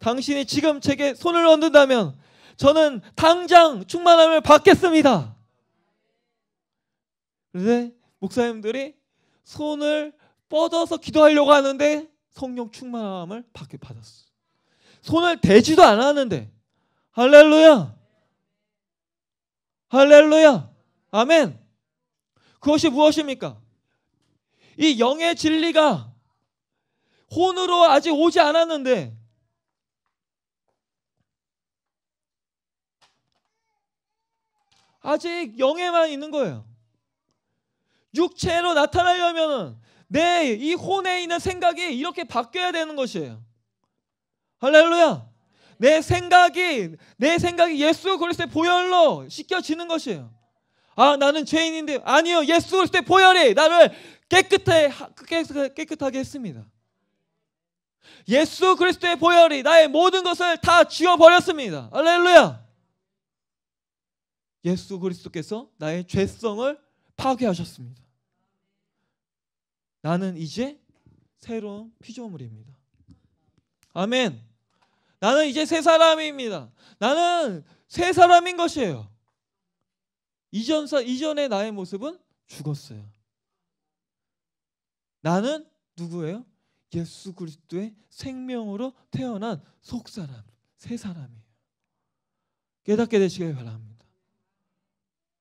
당신이 지금 제게 손을 얹는다면 저는 당장 충만함을 받겠습니다. 그런데 목사님들이 손을 뻗어서 기도하려고 하는데 성령 충만함을 받게 받았어. 손을 대지도 않았는데 할렐루야. 할렐루야. 아멘. 그것이 무엇입니까? 이 영의 진리가 혼으로 아직 오지 않았는데 아직 영에만 있는 거예요. 육체로 나타나려면 내 이 혼에 있는 생각이 이렇게 바뀌어야 되는 것이에요. 할렐루야. 내 생각이 내 생각이 예수 그리스도의 보혈로 씻겨지는 것이에요. 아 나는 죄인인데 아니요 예수 그리스도의 보혈이 나를 깨끗해, 그, 깨끗하게 했습니다. 예수 그리스도의 보혈이 나의 모든 것을 다 지워버렸습니다. 알렐루야 예수 그리스도께서 나의 죄성을 파괴하셨습니다. 나는 이제 새로운 피조물입니다. 아멘. 나는 이제 새 사람입니다. 나는 새 사람인 것이에요. 이전 이전의 나의 모습은 죽었어요. 나는 누구예요? 예수 그리스도의 생명으로 태어난 속사람, 새 사람이에요. 깨닫게 되시길 바랍니다.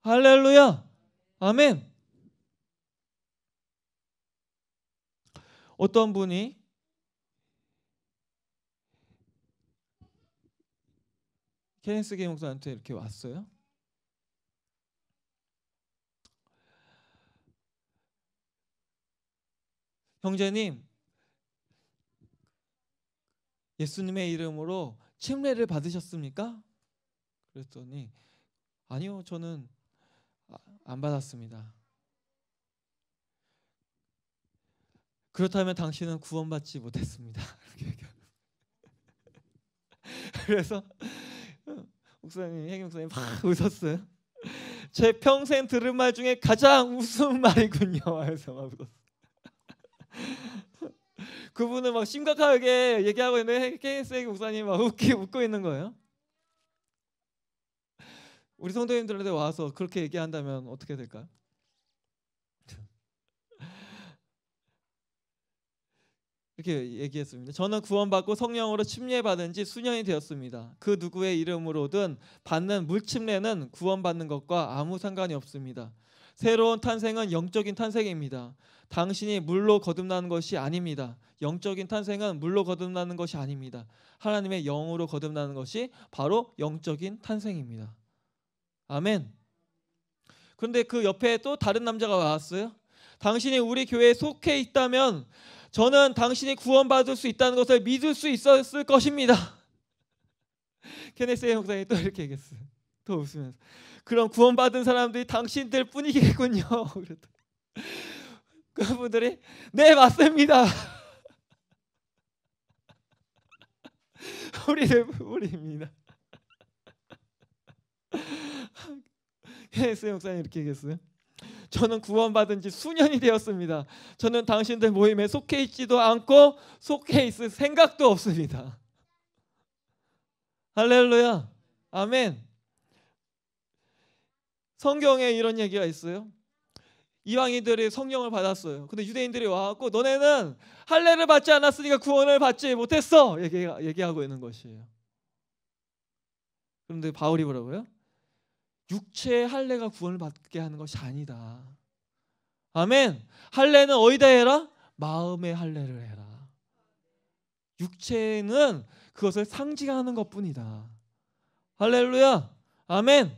할렐루야. 아멘. 어떤 분이 케네스 게 목사한테 이렇게 왔어요. 형제님 예수님의 이름으로 침례를 받으셨습니까? 그랬더니 아니요 저는 아, 안 받았습니다. 그렇다면 당신은 구원받지 못했습니다. 그래서 목사님, 혜 목사님 막 웃었어요. 제 평생 들은 말 중에 가장 웃은 말이군요. 하면서 막 웃었어요. 그분은 막 심각하게 얘기하고 있는데 KSA 목사님 막 웃기 웃고 있는 거예요. 우리 성도님들한테 와서 그렇게 얘기한다면 어떻게 될까요? 이렇게 얘기했습니다. 저는 구원받고 성령으로 침례받은 지 수년이 되었습니다. 그 누구의 이름으로든 받는 물침례는 구원받는 것과 아무 상관이 없습니다. 새로운 탄생은 영적인 탄생입니다. 당신이 물로 거듭나는 것이 아닙니다. 영적인 탄생은 물로 거듭나는 것이 아닙니다. 하나님의 영으로 거듭나는 것이 바로 영적인 탄생입니다. 아멘. 그런데 그 옆에 또 다른 남자가 왔어요. 당신이 우리 교회에 속해 있다면 저는 당신이 구원받을 수 있다는 것을 믿을 수 있었을 것입니다. 케네스 형사님이 또 이렇게 얘기했어요. 더 웃으면서 그럼 구원받은 사람들이 당신들 뿐이겠군요. 그랬다. 그분들이 네 맞습니다. 우리는 우입니다 헤스 목사님 이렇게 얘기했어요. 저는 구원받은 지 수년이 되었습니다. 저는 당신들 모임에 속해 있지도 않고 속해 있을 생각도 없습니다. 할렐루야. 아멘. 성경에 이런 얘기가 있어요. 이방인들이 성령을 받았어요. 근데 유대인들이 와갖고 너네는 할례를 받지 않았으니까 구원을 받지 못했어. 얘기, 얘기하고 있는 것이에요. 그런데 바울이 뭐라고요? 육체의 할례가 구원을 받게 하는 것이 아니다. 아멘. 할례는 어디다 해라? 마음의 할례를 해라. 육체는 그것을 상징하는 것뿐이다. 할렐루야. 아멘.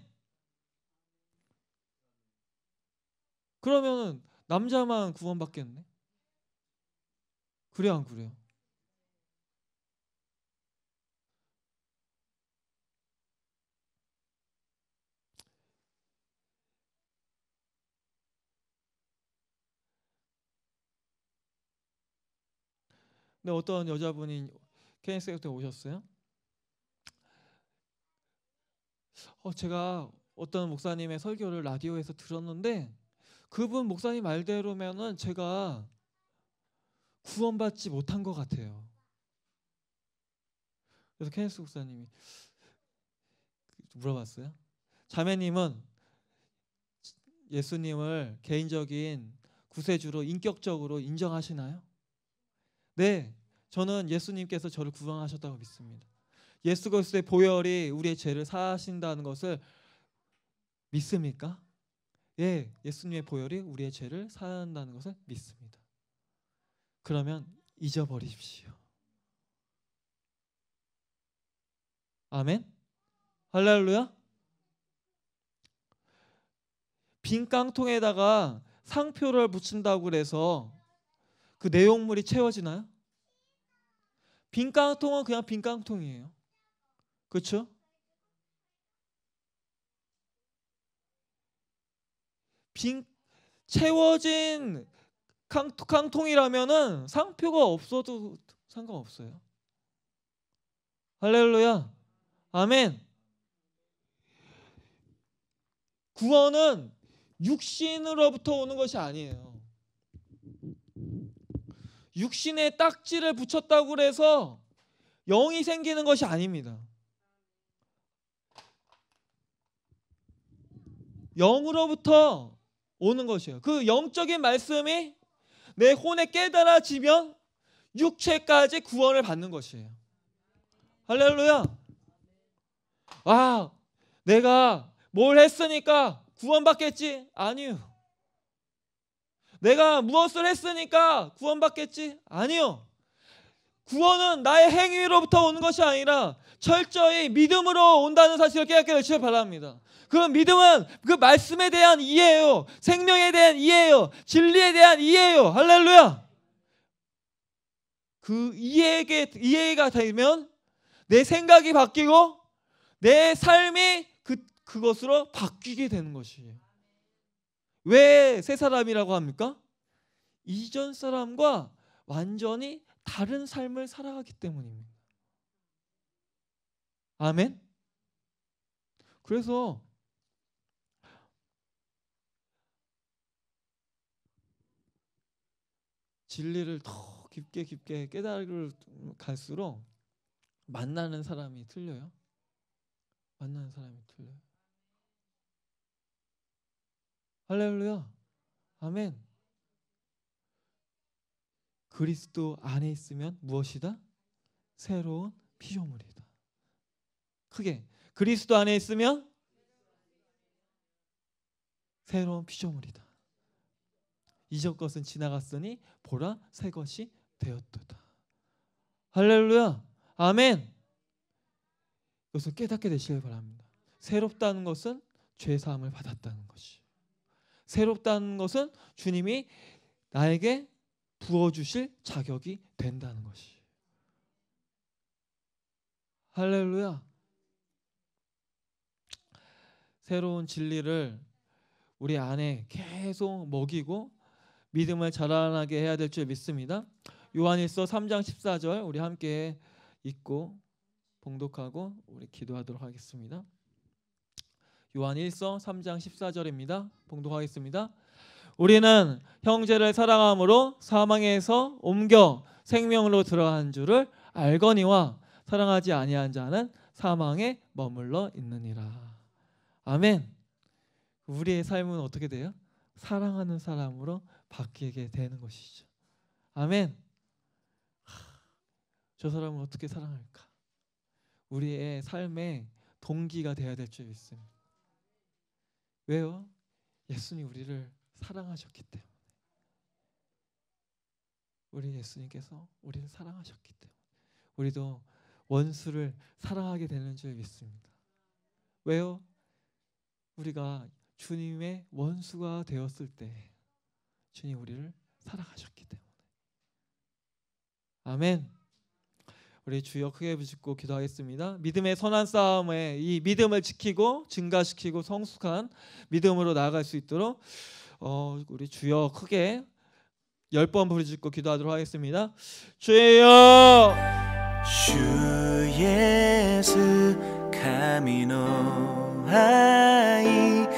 그러면은 남자만 구원받겠네. 그래 안 그래요? 근데 어떤 여자분이 케이스에 오셨어요. 어, 제가 어떤 목사님의 설교를 라디오에서 들었는데 그분 목사님 말대로면은 제가 구원받지 못한 것 같아요. 그래서 케네스 목사님이 물어봤어요. 자매님은 예수님을 개인적인 구세주로 인격적으로 인정하시나요? 네, 저는 예수님께서 저를 구원하셨다고 믿습니다. 예수 그리스도의 보혈이 우리의 죄를 사하신다는 것을 믿습니까? 예, 예수님의 보혈이 우리의 죄를 사한다는 것을 믿습니다. 그러면 잊어버리십시오. 아멘. 할렐루야. 빈 깡통에다가 상표를 붙인다고 그래서 그 내용물이 채워지나요? 빈 깡통은 그냥 빈 깡통이에요. 그렇죠? 빈 채워진 강, 통이라면은 상표가 없어도 상관없어요. 할렐루야. 아멘. 구원은 육신으로부터 오는 것이 아니에요. 육신에 딱지를 붙였다고 해서 영이 생기는 것이 아닙니다. 영으로부터 오는 것이에요. 그 영적인 말씀이 내 혼에 깨달아지면 육체까지 구원을 받는 것이에요. 할렐루야. 아, 내가 뭘 했으니까 구원받겠지? 아니요. 내가 무엇을 했으니까 구원받겠지? 아니요. 구원은 나의 행위로부터 오는 것이 아니라 철저히 믿음으로 온다는 사실을 깨닫게 되시길 바랍니다. 그 믿음은 그 말씀에 대한 이해예요. 생명에 대한 이해예요. 진리에 대한 이해예요. 할렐루야. 그 이해에게 이해가 되면 내 생각이 바뀌고 내 삶이 그 그것으로 바뀌게 되는 것이에요. 왜 새 사람이라고 합니까? 이전 사람과 완전히 다른 삶을 살아가기 때문입니다. 아멘. 그래서 진리를 더 깊게 깊게 깨달을 갈수록 만나는 사람이 틀려요. 만나는 사람이 틀려요. 할렐루야. 아멘. 그리스도 안에 있으면 무엇이다? 새로운 피조물이다. 크게 그리스도 안에 있으면 새로운 피조물이다. 이전 것은 지나갔으니 보라 새 것이 되었도다. 할렐루야. 아멘. 이것을 깨닫게 되시길 바랍니다. 새롭다는 것은 죄 사함을 받았다는 것이. 새롭다는 것은 주님이 나에게 부어 주실 자격이 된다는 것이. 할렐루야. 새로운 진리를 우리 안에 계속 먹이고 믿음을 자라나게 해야 될 줄 믿습니다. 요한일서 3장 14절 우리 함께 읽고 봉독하고 우리 기도하도록 하겠습니다. 요한일서 3장 14절입니다. 봉독하겠습니다. 우리는 형제를 사랑함으로 사망에서 옮겨 생명으로 들어간 줄을 알거니와 사랑하지 아니한 자는 사망에 머물러 있느니라. 아멘. 우리의 삶은 어떻게 돼요? 사랑하는 사람으로 바뀌게 되는 것이죠. 아멘. 저 사람을 어떻게 사랑할까? 우리의 삶의 동기가 되어야 될 줄 믿습니다. 왜요? 예수님 우리를 사랑하셨기 때문에. 우리 예수님께서 우리를 사랑하셨기 때문에 우리도 원수를 사랑하게 되는 줄 믿습니다. 왜요? 우리가 주님의 원수가 되었을 때 주님 우리를 사랑하셨기 때문에 아멘. 우리 주여 크게 부짖고 기도하겠습니다. 믿음의 선한 싸움에 이 믿음을 지키고 증가시키고 성숙한 믿음으로 나아갈 수 있도록 어, 우리 주여 크게 열 번 부르짖고 기도하도록 하겠습니다. 주여 주 예수 카미노 하이